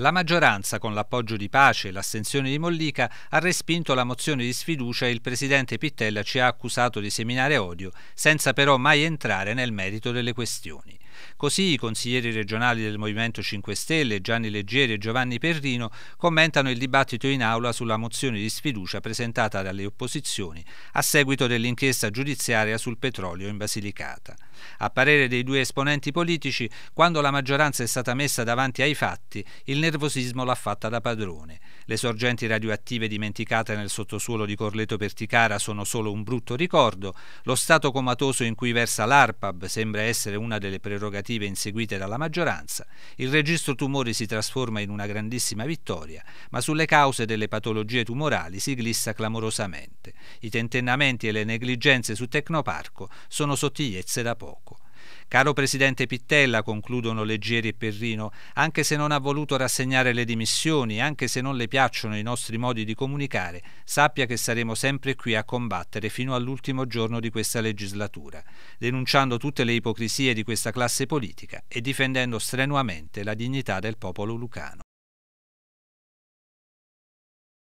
La maggioranza, con l'appoggio di Pace e l'assenzione di Mollica, ha respinto la mozione di sfiducia e il presidente Pittella ci ha accusato di seminare odio, senza però mai entrare nel merito delle questioni. Così i consiglieri regionali del Movimento 5 Stelle, Gianni Leggeri e Giovanni Perrino, commentano il dibattito in aula sulla mozione di sfiducia presentata dalle opposizioni a seguito dell'inchiesta giudiziaria sul petrolio in Basilicata. A parere dei due esponenti politici, quando la maggioranza è stata messa davanti ai fatti, il nervosismo l'ha fatta da padrone. Le sorgenti radioattive dimenticate nel sottosuolo di Corleto Perticara sono solo un brutto ricordo, lo stato comatoso in cui versa l'ARPAB sembra essere una delle prerogative governative inseguite dalla maggioranza, il registro tumori si trasforma in una grandissima vittoria, ma sulle cause delle patologie tumorali si glissa clamorosamente. I tentennamenti e le negligenze su Tecnoparco sono sottigliezze da poco. Caro Presidente Pittella, concludono Leggeri e Perrino, anche se non ha voluto rassegnare le dimissioni, anche se non le piacciono i nostri modi di comunicare, sappia che saremo sempre qui a combattere fino all'ultimo giorno di questa legislatura, denunciando tutte le ipocrisie di questa classe politica e difendendo strenuamente la dignità del popolo lucano.